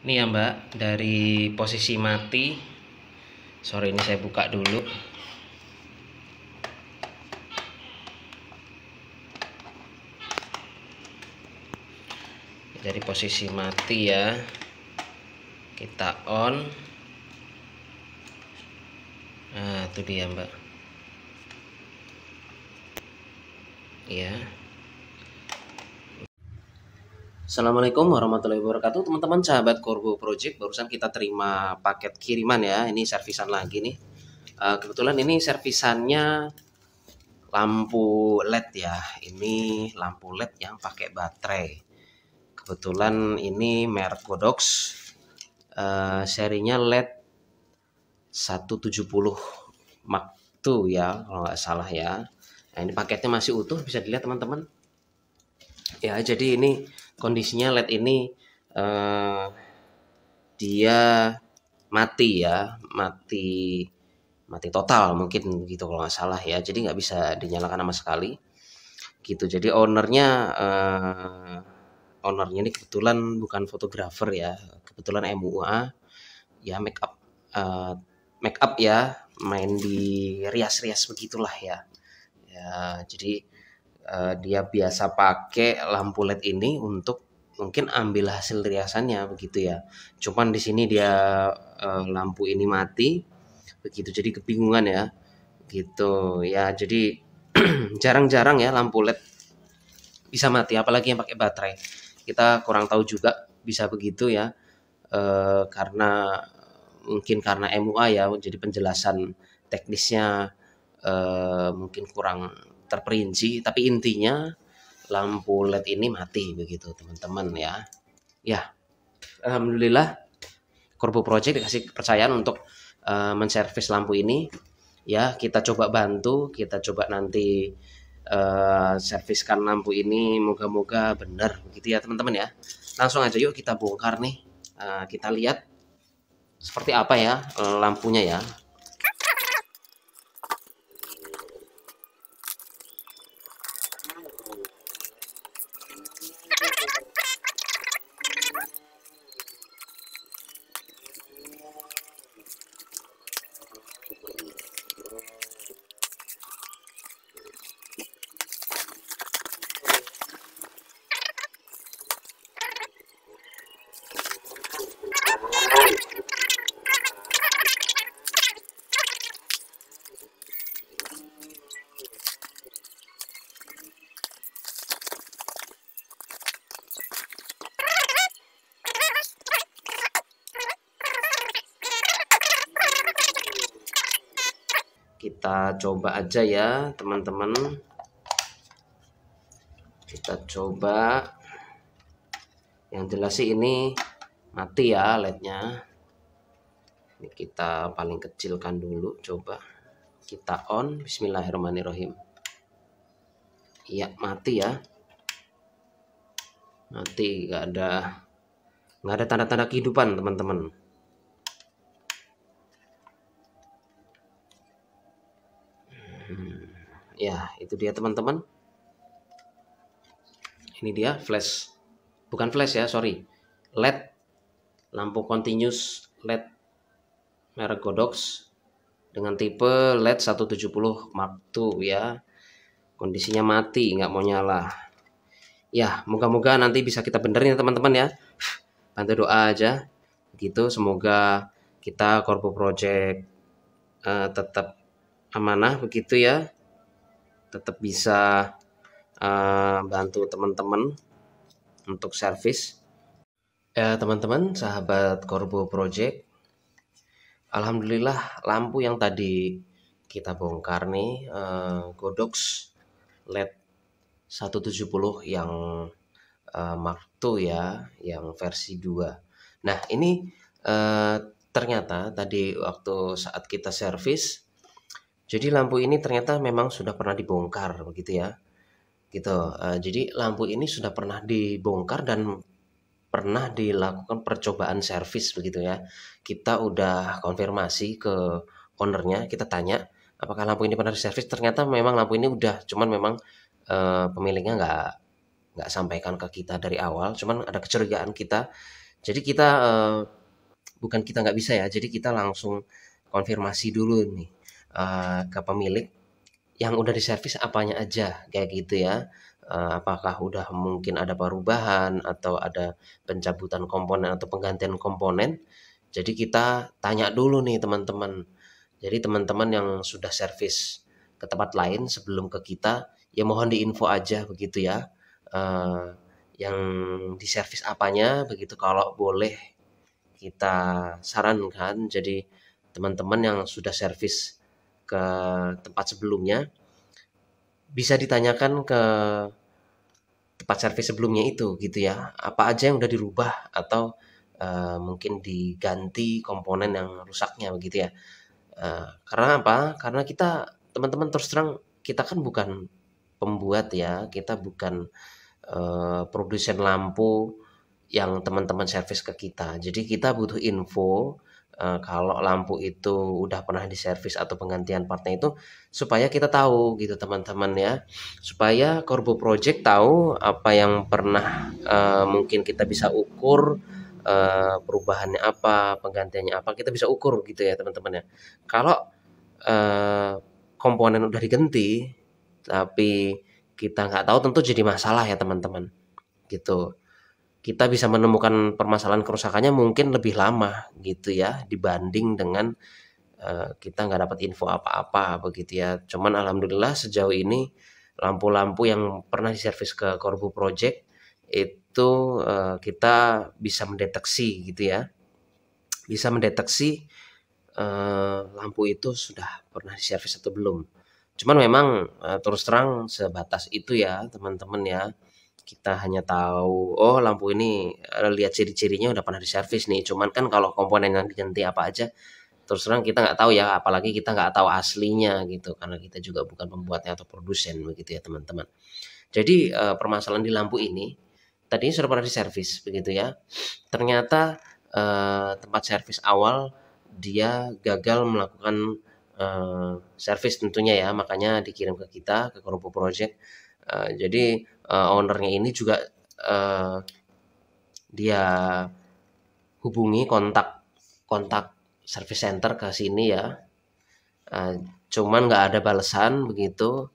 ini ya mbak dari posisi mati sore ini saya buka dulu dari posisi mati ya kita on nah itu dia mbak ya Assalamualaikum warahmatullahi wabarakatuh teman-teman sahabat Korbo Project barusan kita terima paket kiriman ya ini servisan lagi nih eh, kebetulan ini servisannya lampu LED ya ini lampu LED yang pakai baterai kebetulan ini merek Godox eh, serinya LED 170 Mark II ya kalau nggak salah ya nah ini paketnya masih utuh bisa dilihat teman-teman ya jadi ini kondisinya LED ini uh, dia mati ya, mati mati total mungkin gitu kalau nggak salah ya. Jadi nggak bisa dinyalakan sama sekali. Gitu. Jadi ownernya uh, ownernya ini kebetulan bukan fotografer ya, kebetulan MUA ya make up uh, make up ya, main di rias-rias begitulah ya. Ya, jadi uh, dia biasa pakai lampu LED ini untuk mungkin ambil hasil riasannya begitu ya. Cuman di sini dia uh, lampu ini mati begitu jadi kebingungan ya. Gitu ya. Jadi jarang-jarang ya lampu LED bisa mati apalagi yang pakai baterai. Kita kurang tahu juga bisa begitu ya. Uh, karena mungkin karena MUA ya jadi penjelasan teknisnya uh, mungkin kurang terperinci tapi intinya lampu LED ini mati begitu teman-teman ya ya Alhamdulillah Corbu Project dikasih kepercayaan untuk uh, menservis lampu ini ya kita coba bantu kita coba nanti uh, serviskan lampu ini moga-moga benar begitu ya teman-teman ya langsung aja yuk kita bongkar nih uh, kita lihat seperti apa ya lampunya ya kita coba aja ya teman-teman kita coba yang jelas sih ini mati ya lednya ini kita paling kecilkan dulu coba kita on bismillahirrahmanirrahim iya mati ya mati gak ada nggak ada tanda-tanda kehidupan teman-teman ya itu dia teman-teman ini dia flash bukan flash ya sorry LED lampu continuous LED merek Godox dengan tipe LED 170 Mark II ya kondisinya mati nggak mau nyala ya moga-moga nanti bisa kita benerin ya, teman-teman ya bantu doa aja gitu semoga kita korpo project uh, tetap amanah begitu ya tetap bisa uh, bantu teman-teman untuk servis. Ya teman-teman, sahabat Korbo Project, Alhamdulillah lampu yang tadi kita bongkar nih, uh, Godox LED 170 yang uh, Mark II ya, yang versi 2. Nah ini uh, ternyata tadi waktu saat kita servis, jadi lampu ini ternyata memang sudah pernah dibongkar begitu ya. Gitu. Uh, jadi lampu ini sudah pernah dibongkar dan pernah dilakukan percobaan servis begitu ya. Kita udah konfirmasi ke ownernya, kita tanya apakah lampu ini pernah diservis. Ternyata memang lampu ini udah, cuman memang uh, pemiliknya nggak nggak sampaikan ke kita dari awal. Cuman ada kecurigaan kita. Jadi kita uh, bukan kita nggak bisa ya. Jadi kita langsung konfirmasi dulu nih uh, ke pemilik yang udah diservis apanya aja kayak gitu ya uh, apakah udah mungkin ada perubahan atau ada pencabutan komponen atau penggantian komponen. Jadi kita tanya dulu nih teman-teman. Jadi teman-teman yang sudah servis ke tempat lain sebelum ke kita, ya mohon diinfo aja begitu ya. Uh, yang diservis apanya begitu kalau boleh kita sarankan. Jadi teman-teman yang sudah servis ke tempat sebelumnya bisa ditanyakan ke tempat servis sebelumnya itu gitu ya apa aja yang udah dirubah atau uh, mungkin diganti komponen yang rusaknya begitu ya uh, karena apa karena kita teman-teman terus terang kita kan bukan pembuat ya kita bukan uh, produsen lampu yang teman-teman servis ke kita jadi kita butuh info Eh, kalau lampu itu udah pernah diservis atau penggantian partnya itu supaya kita tahu gitu teman-teman ya supaya Corbo Project tahu apa yang pernah uh, mungkin kita bisa ukur uh, perubahannya apa penggantiannya apa kita bisa ukur gitu ya teman-teman ya kalau uh, komponen udah diganti tapi kita nggak tahu tentu jadi masalah ya teman-teman gitu kita bisa menemukan permasalahan kerusakannya mungkin lebih lama gitu ya dibanding dengan uh, kita nggak dapat info apa-apa begitu ya. Cuman alhamdulillah sejauh ini lampu-lampu yang pernah diservis ke Corbu Project itu uh, kita bisa mendeteksi gitu ya. Bisa mendeteksi uh, lampu itu sudah pernah diservis atau belum. Cuman memang uh, terus terang sebatas itu ya teman-teman ya kita hanya tahu oh lampu ini eh, lihat ciri-cirinya udah pernah diservis nih cuman kan kalau komponen yang diganti apa aja terus terang kita nggak tahu ya apalagi kita nggak tahu aslinya gitu karena kita juga bukan pembuatnya atau produsen begitu ya teman-teman jadi eh, permasalahan di lampu ini tadi sudah pernah diservis begitu ya ternyata eh, tempat servis awal dia gagal melakukan eh, servis tentunya ya makanya dikirim ke kita ke kelompok Project eh, jadi uh, ownernya ini juga uh, dia hubungi kontak kontak service center ke sini ya uh, cuman nggak ada balasan begitu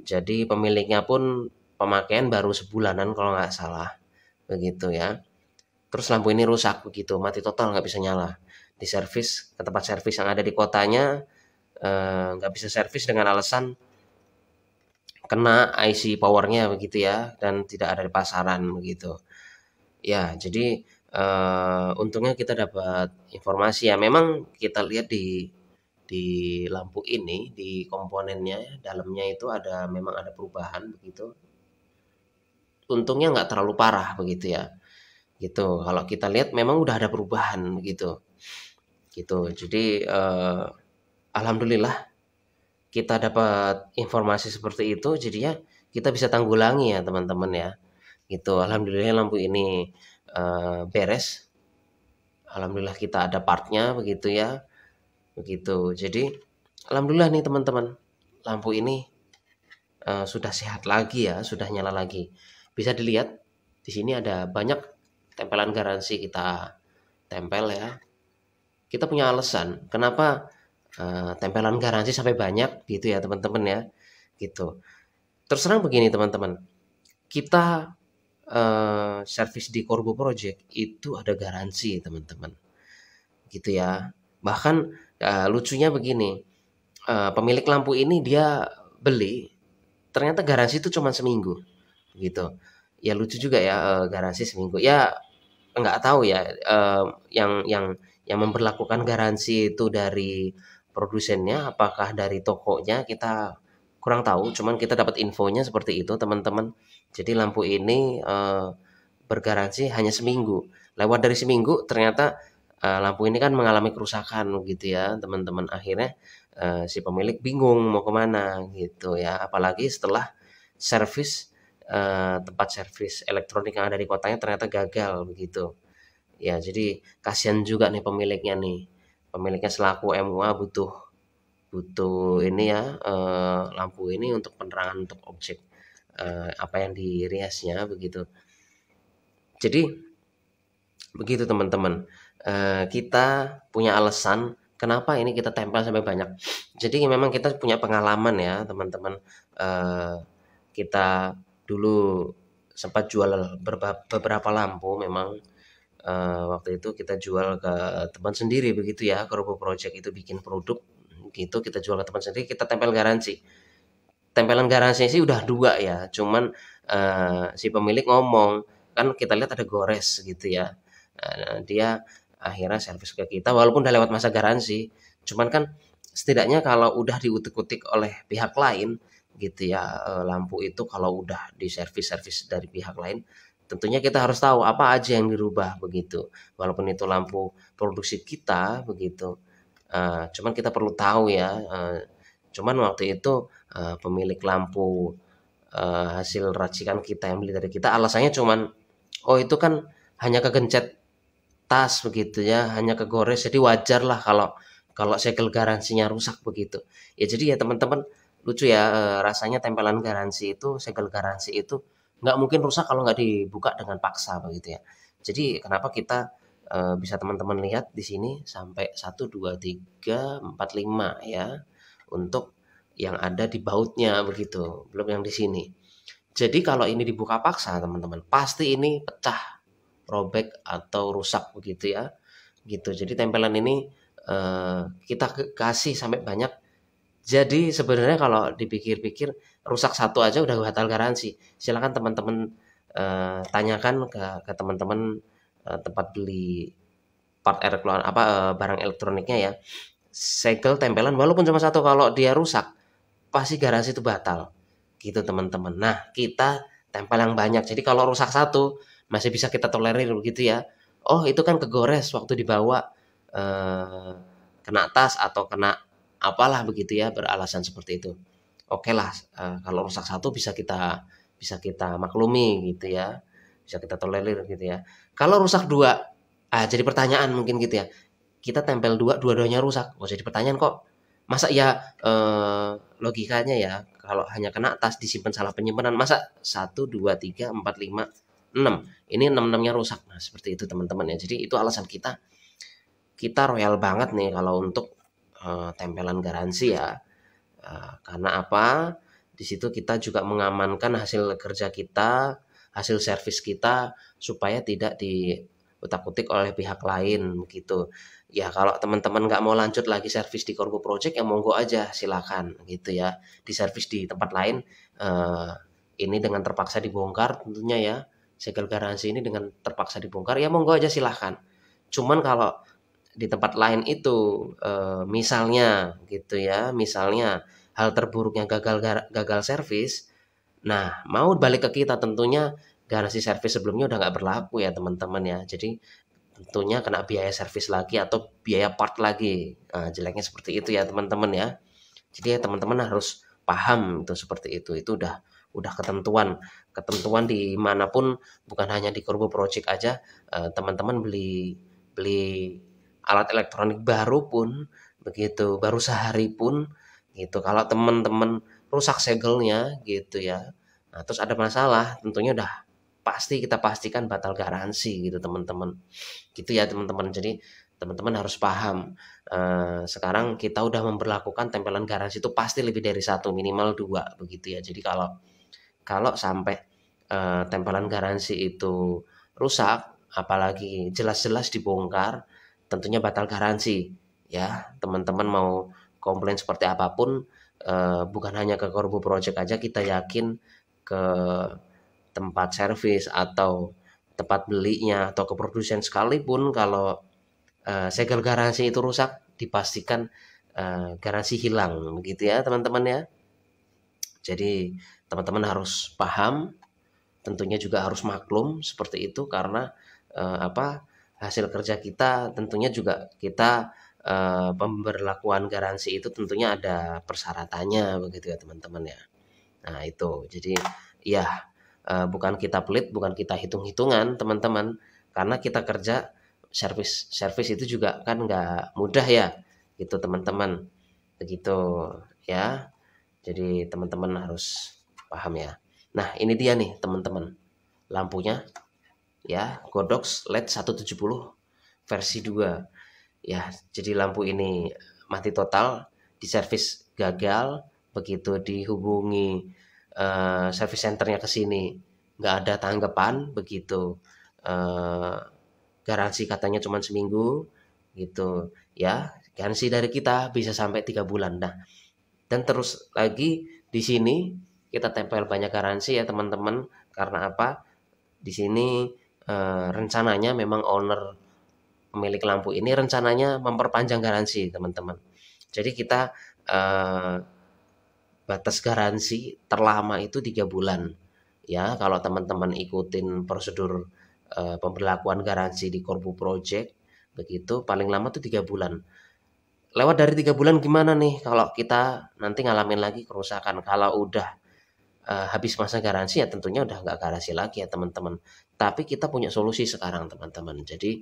jadi pemiliknya pun pemakaian baru sebulanan kalau nggak salah begitu ya terus lampu ini rusak begitu mati total nggak bisa nyala di servis ke tempat servis yang ada di kotanya nggak uh, bisa servis dengan alasan kena IC powernya begitu ya dan tidak ada di pasaran begitu ya jadi uh, untungnya kita dapat informasi ya memang kita lihat di di lampu ini di komponennya dalamnya itu ada memang ada perubahan begitu untungnya nggak terlalu parah begitu ya gitu kalau kita lihat memang udah ada perubahan begitu gitu jadi uh, alhamdulillah kita dapat informasi seperti itu jadi ya kita bisa tanggulangi ya teman-teman ya gitu alhamdulillah lampu ini uh, beres alhamdulillah kita ada partnya begitu ya begitu jadi alhamdulillah nih teman-teman lampu ini uh, sudah sehat lagi ya sudah nyala lagi bisa dilihat di sini ada banyak tempelan garansi kita tempel ya kita punya alasan kenapa Eh, tempelan garansi sampai banyak gitu ya teman-teman ya gitu terus begini teman-teman kita uh, service di Corbo Project itu ada garansi teman-teman gitu ya bahkan uh, lucunya begini uh, pemilik lampu ini dia beli ternyata garansi itu cuma seminggu gitu ya lucu juga ya uh, garansi seminggu ya nggak tahu ya uh, yang yang yang memperlakukan garansi itu dari produsennya apakah dari tokonya kita kurang tahu cuman kita dapat infonya seperti itu teman-teman jadi lampu ini uh, bergaransi hanya seminggu lewat dari seminggu ternyata uh, lampu ini kan mengalami kerusakan gitu ya teman-teman akhirnya uh, si pemilik bingung mau kemana gitu ya apalagi setelah servis uh, tempat servis elektronik yang ada di kotanya ternyata gagal begitu ya jadi kasihan juga nih pemiliknya nih pemiliknya selaku MUA butuh butuh ini ya eh, lampu ini untuk penerangan untuk objek eh, apa yang diriasnya begitu. Jadi begitu teman-teman eh, kita punya alasan kenapa ini kita tempel sampai banyak. Jadi memang kita punya pengalaman ya teman-teman eh, kita dulu sempat jual beberapa lampu memang uh, waktu itu kita jual ke teman sendiri begitu ya kerupuk Project itu bikin produk gitu kita jual ke teman sendiri kita tempel garansi tempelan garansi sih udah dua ya cuman uh, si pemilik ngomong kan kita lihat ada gores gitu ya uh, dia akhirnya servis ke kita walaupun udah lewat masa garansi cuman kan setidaknya kalau udah diutik-utik oleh pihak lain gitu ya lampu itu kalau udah di servis servis dari pihak lain tentunya kita harus tahu apa aja yang dirubah begitu walaupun itu lampu produksi kita begitu uh, cuman kita perlu tahu ya uh, cuman waktu itu uh, pemilik lampu uh, hasil racikan kita yang beli dari kita alasannya cuman oh itu kan hanya kegencet tas begitu ya hanya kegores jadi wajar lah kalau kalau segel garansinya rusak begitu ya jadi ya teman-teman lucu ya rasanya tempelan garansi itu segel garansi itu nggak mungkin rusak kalau nggak dibuka dengan paksa begitu ya jadi kenapa kita e, bisa teman-teman lihat di sini sampai 1 2 3 4 5 ya untuk yang ada di bautnya begitu belum yang di sini jadi kalau ini dibuka paksa teman-teman pasti ini pecah robek atau rusak begitu ya gitu jadi tempelan ini e, kita kasih sampai banyak jadi sebenarnya kalau dipikir-pikir rusak satu aja udah batal garansi. Silakan teman-teman uh, tanyakan ke teman-teman uh, tempat beli part elektronik apa uh, barang elektroniknya ya. Segel tempelan walaupun cuma satu kalau dia rusak pasti garansi itu batal. Gitu teman-teman. Nah, kita tempel yang banyak. Jadi kalau rusak satu masih bisa kita tolerir gitu ya. Oh, itu kan kegores waktu dibawa uh, kena tas atau kena apalah begitu ya beralasan seperti itu oke lah eh, kalau rusak satu bisa kita bisa kita maklumi gitu ya bisa kita tolerir gitu ya kalau rusak dua ah jadi pertanyaan mungkin gitu ya kita tempel dua dua-duanya rusak oh jadi pertanyaan kok masa ya eh, logikanya ya kalau hanya kena tas disimpan salah penyimpanan masa satu dua tiga empat lima enam ini enam enamnya rusak nah seperti itu teman-teman ya jadi itu alasan kita kita royal banget nih kalau untuk Eh, tempelan garansi ya. Eh, karena apa? Di situ kita juga mengamankan hasil kerja kita, hasil servis kita supaya tidak di utak-utik oleh pihak lain gitu. Ya kalau teman-teman nggak mau lanjut lagi servis di Corgo Project ya monggo aja silakan gitu ya. Di servis di tempat lain eh, ini dengan terpaksa dibongkar tentunya ya. Segel garansi ini dengan terpaksa dibongkar ya monggo aja silahkan. Cuman kalau di tempat lain itu uh, misalnya gitu ya misalnya hal terburuknya gagal gagal servis nah mau balik ke kita tentunya garansi servis sebelumnya udah nggak berlaku ya teman-teman ya jadi tentunya kena biaya servis lagi atau biaya part lagi nah, jeleknya seperti itu ya teman-teman ya jadi ya teman-teman harus paham itu seperti itu itu udah udah ketentuan ketentuan dimanapun bukan hanya di kurbo Project aja eh, teman-teman eh, beli beli alat elektronik baru pun begitu baru sehari pun gitu kalau teman-teman rusak segelnya gitu ya nah, terus ada masalah tentunya udah pasti kita pastikan batal garansi gitu teman-teman gitu ya teman-teman jadi teman-teman harus paham uh, sekarang kita udah memperlakukan tempelan garansi itu pasti lebih dari satu minimal dua begitu ya jadi kalau kalau sampai uh, tempelan garansi itu rusak apalagi jelas-jelas dibongkar tentunya batal garansi ya teman-teman mau komplain seperti apapun eh, bukan hanya ke Korbu Project aja kita yakin ke tempat servis atau tempat belinya atau ke produsen sekalipun kalau eh, segel garansi itu rusak dipastikan eh, garansi hilang gitu ya teman-teman ya jadi teman-teman harus paham tentunya juga harus maklum seperti itu karena eh, apa hasil kerja kita tentunya juga kita e, pemberlakuan garansi itu tentunya ada persyaratannya begitu ya teman-teman ya nah itu jadi ya e, bukan kita pelit bukan kita hitung-hitungan teman-teman karena kita kerja service service itu juga kan nggak mudah ya gitu teman-teman begitu ya jadi teman-teman harus paham ya nah ini dia nih teman-teman lampunya ya Godox LED 170 versi 2 ya jadi lampu ini mati total di servis gagal begitu dihubungi uh, eh, service centernya ke sini nggak ada tanggapan begitu uh, garansi katanya cuma seminggu gitu ya garansi dari kita bisa sampai tiga bulan dah dan terus lagi di sini kita tempel banyak garansi ya teman-teman karena apa di sini Eh, rencananya memang owner pemilik lampu ini rencananya memperpanjang garansi teman-teman jadi kita eh, batas garansi terlama itu tiga bulan ya kalau teman-teman ikutin prosedur eh, pemberlakuan garansi di Korbu Project begitu paling lama tuh tiga bulan lewat dari tiga bulan gimana nih kalau kita nanti ngalamin lagi kerusakan kalau udah uh, habis masa garansi ya tentunya udah nggak garansi lagi ya teman-teman tapi kita punya solusi sekarang teman-teman. Jadi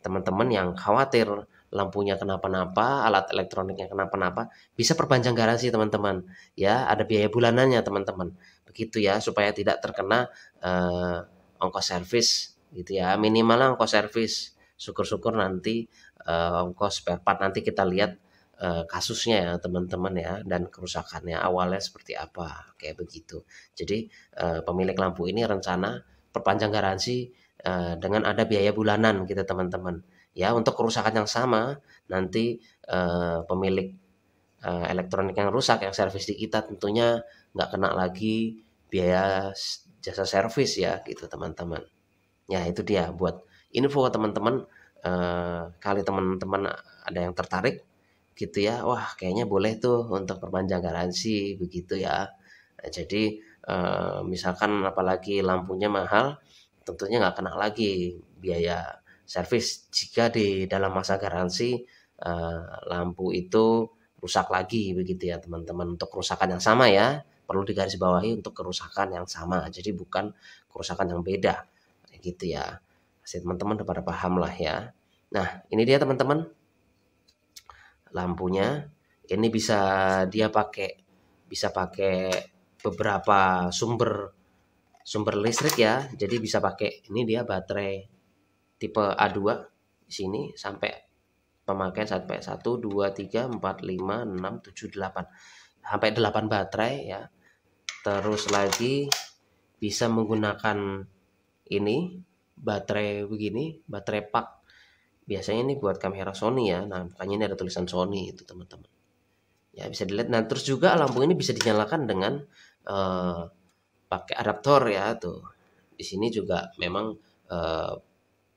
teman-teman yang khawatir lampunya kenapa-napa, alat elektroniknya kenapa-napa, bisa perpanjang garansi teman-teman. Ya, ada biaya bulanannya teman-teman. Begitu ya supaya tidak terkena eh, ongkos servis gitu ya. Minimal ongkos servis. Syukur-syukur nanti eh, ongkos spare part nanti kita lihat eh, kasusnya ya teman-teman ya dan kerusakannya awalnya seperti apa. Kayak begitu. Jadi eh, pemilik lampu ini rencana perpanjang garansi uh, dengan ada biaya bulanan gitu teman-teman ya untuk kerusakan yang sama nanti uh, pemilik uh, elektronik yang rusak yang servis di kita tentunya nggak kena lagi biaya jasa servis ya gitu teman-teman ya itu dia buat info teman-teman uh, kali teman-teman ada yang tertarik gitu ya wah kayaknya boleh tuh untuk perpanjang garansi begitu ya jadi Eh, misalkan apalagi lampunya mahal tentunya nggak kena lagi biaya servis jika di dalam masa garansi uh, lampu itu rusak lagi begitu ya teman-teman untuk kerusakan yang sama ya perlu digarisbawahi untuk kerusakan yang sama jadi bukan kerusakan yang beda gitu ya pasti teman-teman udah pada paham lah ya nah ini dia teman-teman lampunya ini bisa dia pakai bisa pakai beberapa sumber sumber listrik ya jadi bisa pakai ini dia baterai tipe A2 di sini sampai pemakaian sampai 1 2 3 4 5 6 7 8 sampai 8 baterai ya terus lagi bisa menggunakan ini baterai begini baterai pak biasanya ini buat kamera Sony ya nah makanya ini ada tulisan Sony itu teman-teman ya bisa dilihat nah terus juga lampu ini bisa dinyalakan dengan uh, pakai adaptor ya tuh. Di sini juga memang uh,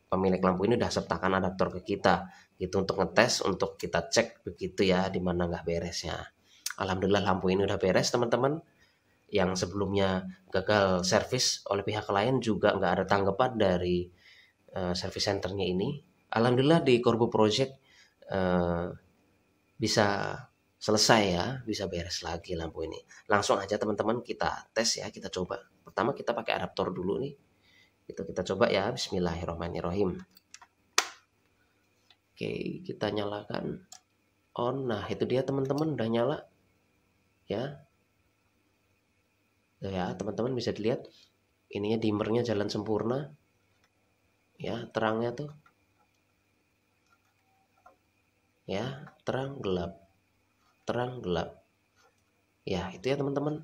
pemilik lampu ini udah sertakan adaptor ke kita gitu untuk ngetes untuk kita cek begitu ya di mana nggak beresnya. Alhamdulillah lampu ini udah beres teman-teman. Yang sebelumnya gagal servis oleh pihak lain juga nggak ada tanggapan dari uh, eh, service centernya ini. Alhamdulillah di Corbo Project uh, bisa selesai ya bisa beres lagi lampu ini langsung aja teman-teman kita tes ya kita coba pertama kita pakai adaptor dulu nih itu kita coba ya Bismillahirrahmanirrahim oke kita nyalakan on nah itu dia teman-teman udah nyala ya Tuh ya teman-teman bisa dilihat ininya dimernya jalan sempurna ya terangnya tuh ya terang gelap terang gelap ya itu ya teman-teman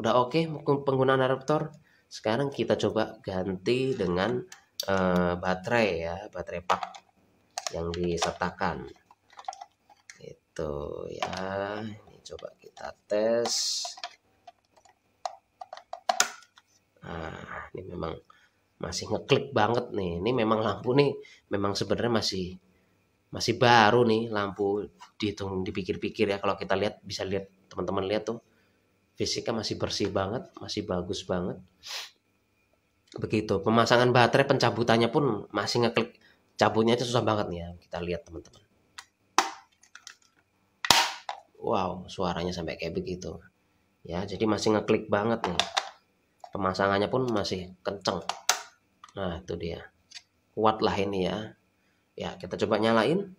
udah oke okay, penggunaan adaptor sekarang kita coba ganti dengan uh, baterai ya baterai pak yang disertakan itu ya ini coba kita tes nah ini memang masih ngeklik banget nih ini memang lampu nih memang sebenarnya masih masih baru nih lampu dihitung dipikir-pikir ya kalau kita lihat bisa lihat teman-teman lihat tuh fisiknya masih bersih banget masih bagus banget begitu pemasangan baterai pencabutannya pun masih ngeklik cabutnya itu susah banget nih ya kita lihat teman-teman wow suaranya sampai kayak begitu ya jadi masih ngeklik banget nih pemasangannya pun masih kenceng nah itu dia kuat lah ini ya Ya, kita coba nyalain.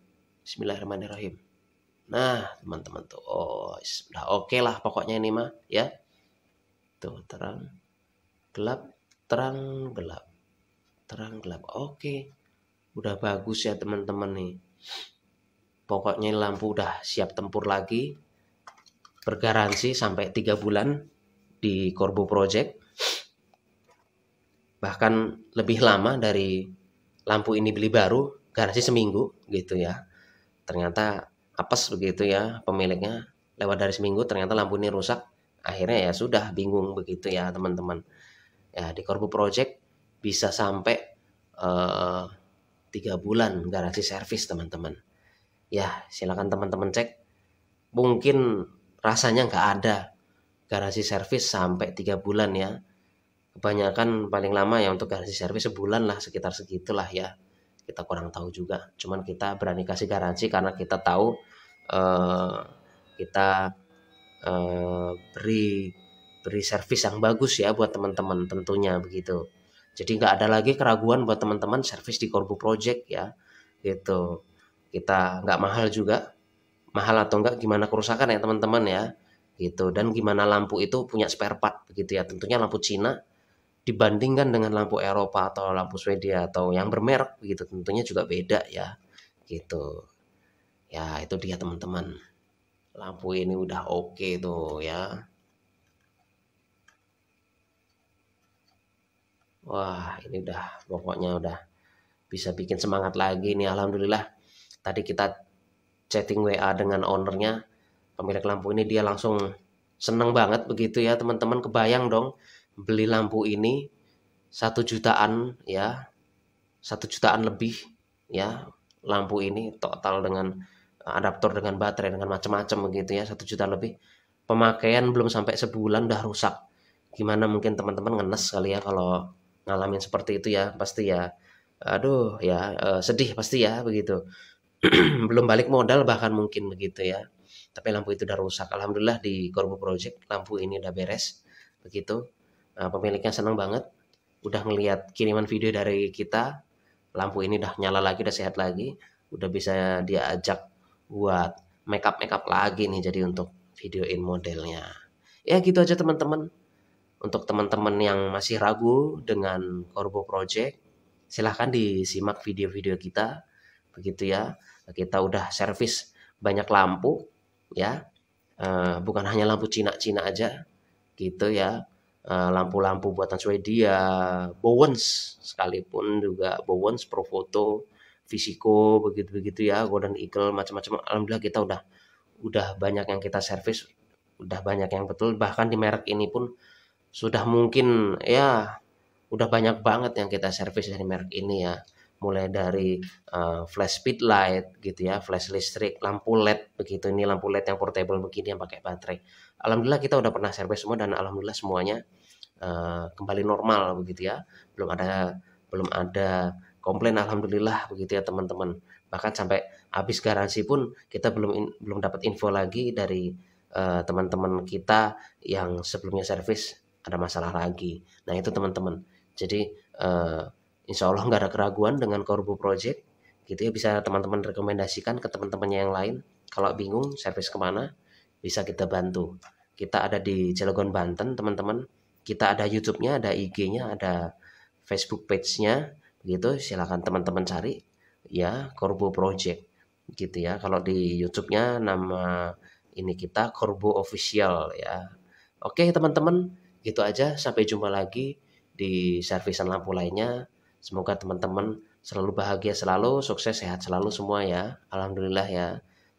Bismillahirrahmanirrahim. Nah, teman-teman tuh, oh, sudah oke okay lah pokoknya ini mah, ya. Tuh, terang, gelap, terang, gelap, terang, gelap. Oke, okay. udah bagus ya teman-teman nih. Pokoknya lampu udah siap tempur lagi. Bergaransi sampai tiga bulan di Corbo Project. Bahkan lebih lama dari lampu ini beli baru garasi seminggu gitu ya ternyata apes begitu ya pemiliknya lewat dari seminggu ternyata lampu ini rusak akhirnya ya sudah bingung begitu ya teman-teman ya di korbu Project bisa sampai eh, tiga uh, bulan garansi servis teman-teman ya silakan teman-teman cek mungkin rasanya nggak ada garansi servis sampai tiga bulan ya kebanyakan paling lama ya untuk garansi servis sebulan lah sekitar segitulah ya kita kurang tahu juga cuman kita berani kasih garansi karena kita tahu uh, kita uh, beri beri servis yang bagus ya buat teman-teman tentunya begitu jadi nggak ada lagi keraguan buat teman-teman servis di Corbu Project ya gitu kita nggak mahal juga mahal atau enggak gimana kerusakan ya teman-teman ya gitu dan gimana lampu itu punya spare part begitu ya tentunya lampu Cina dibandingkan dengan lampu Eropa atau lampu Swedia atau yang bermerek gitu tentunya juga beda ya gitu ya itu dia teman-teman lampu ini udah oke okay tuh ya wah ini udah pokoknya udah bisa bikin semangat lagi nih alhamdulillah tadi kita chatting WA dengan ownernya pemilik lampu ini dia langsung seneng banget begitu ya teman-teman kebayang dong beli lampu ini satu jutaan ya satu jutaan lebih ya lampu ini total dengan eh, adaptor dengan baterai dengan macam-macam begitu ya satu juta lebih pemakaian belum sampai sebulan udah rusak gimana mungkin teman-teman ngenes kali ya kalau ngalamin seperti itu ya pasti ya aduh ya eh, sedih pasti ya begitu belum balik modal bahkan mungkin begitu ya tapi lampu itu udah rusak alhamdulillah di Corbu Project lampu ini udah beres begitu Eh, pemiliknya senang banget udah ngelihat kiriman video dari kita lampu ini udah nyala lagi udah sehat lagi udah bisa diajak buat makeup makeup lagi nih jadi untuk videoin modelnya ya gitu aja teman-teman untuk teman-teman yang masih ragu dengan Corbo Project silahkan disimak video-video kita begitu ya kita udah servis banyak lampu ya uh, bukan hanya lampu Cina-Cina aja gitu ya Eh, lampu-lampu buatan Swedia, Bowens sekalipun juga Bowens Pro Foto, Visico begitu-begitu ya, Golden Eagle macam-macam. Alhamdulillah kita udah udah banyak yang kita servis, udah banyak yang betul bahkan di merek ini pun sudah mungkin ya udah banyak banget yang kita servis dari merek ini ya. Mulai dari uh, flash speed light gitu ya, flash listrik, lampu LED begitu ini lampu LED yang portable begini yang pakai baterai alhamdulillah kita udah pernah survei semua dan alhamdulillah semuanya uh, kembali normal begitu ya belum ada belum ada komplain alhamdulillah begitu ya teman-teman bahkan sampai habis garansi pun kita belum in, belum dapat info lagi dari eh, teman-teman uh, kita yang sebelumnya servis ada masalah lagi nah itu teman-teman jadi uh, insya Allah nggak ada keraguan dengan Korbu Project gitu ya bisa teman-teman rekomendasikan ke teman-temannya yang lain kalau bingung servis kemana bisa kita bantu. Kita ada di Cilegon, Banten, teman-teman. Kita ada YouTube-nya, ada IG-nya, ada Facebook page-nya, begitu. silakan teman-teman cari ya Korbo Project gitu ya. Kalau di YouTube-nya nama ini kita Korbo Official ya. Oke teman-teman, gitu aja. Sampai jumpa lagi di servisan lampu lainnya. Semoga teman-teman selalu bahagia selalu, sukses sehat selalu semua ya. Alhamdulillah ya.